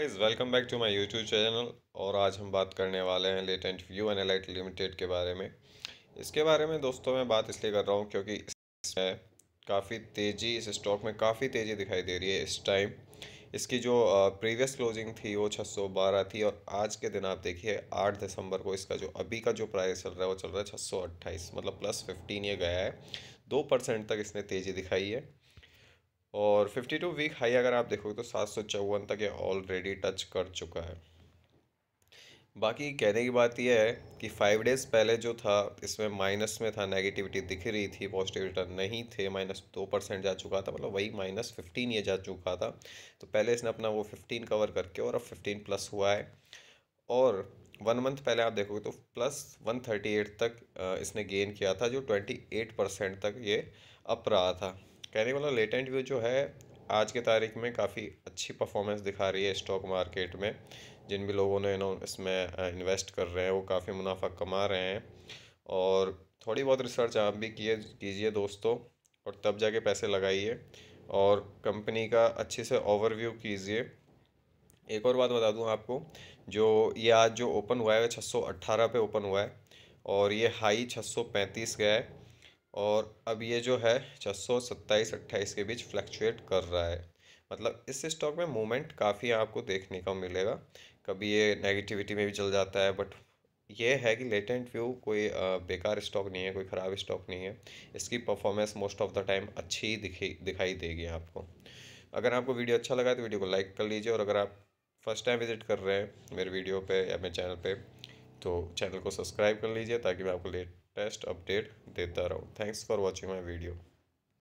guys welcome back to my YouTube channel और आज हम बात करने वाले हैं लेटेंट व्यू एनालाइट लिमिटेड के बारे में इसके बारे में दोस्तों मैं बात इसलिए कर रहा हूँ क्योंकि इसमें काफ़ी तेज़ी इस स्टॉक में काफ़ी तेज़ी दिखाई दे रही है इस टाइम इसकी जो प्रीवियस क्लोजिंग थी वो छः थी और आज के दिन आप देखिए आठ दिसंबर को इसका जो अभी का जो प्राइस चल रहा है वो चल रहा है छः मतलब प्लस फिफ्टीन ये गया है दो परसेंट तक इसने तेज़ी दिखाई है और 52 वीक हाई अगर आप देखोगे तो सात सौ चौवन तक ये ऑलरेडी टच कर चुका है बाकी कहने की बात यह है कि फाइव डेज़ पहले जो था इसमें माइनस में था नेगेटिविटी दिख रही थी पॉजिटिव रिटर्न नहीं थे माइनस दो परसेंट जा चुका था मतलब वही माइनस फिफ्टीन ये जा चुका था तो पहले इसने अपना वो फिफ्टीन कवर करके और अब फिफ्टीन प्लस हुआ है और वन मंथ पहले आप देखोगे तो प्लस वन थर्टी एट तक इसने गेन किया था जो ट्वेंटी एट परसेंट तक ये अप रहा था कहने वाला लेटेंट व्यू जो है आज के तारीख में काफ़ी अच्छी परफॉर्मेंस दिखा रही है स्टॉक मार्केट में जिन भी लोगों ने इन्हों इसमें इन्वेस्ट uh, कर रहे हैं वो काफ़ी मुनाफा कमा रहे हैं और थोड़ी बहुत रिसर्च आप भी किए कीजिए दोस्तों और तब जाके पैसे लगाइए और कंपनी का अच्छे से ओवरव्यू कीजिए एक और बात बता दूं आपको जो ये आज जो ओपन हुआ है छः पे ओपन हुआ है और ये हाई छः सौ पैंतीस गया है और अब ये जो है छः सौ सत्ताईस अट्ठाईस के बीच फ्लक्चुएट कर रहा है मतलब इस स्टॉक में मूवमेंट काफ़ी आपको देखने का मिलेगा कभी ये नेगेटिविटी में भी चल जाता है बट ये है कि लेटेंट व्यू कोई बेकार स्टॉक नहीं है कोई ख़राब स्टॉक नहीं है इसकी performance most of the time अच्छी दिखी दिखाई देगी आपको अगर आपको वीडियो अच्छा लगा तो वीडियो को लाइक कर लीजिए और अगर आप फर्स्ट टाइम विजिट कर रहे हैं मेरे वीडियो पे या मेरे चैनल पे तो चैनल को सब्सक्राइब कर लीजिए ताकि मैं आपको लेट टेस्ट अपडेट देता रहो thanks for watching my video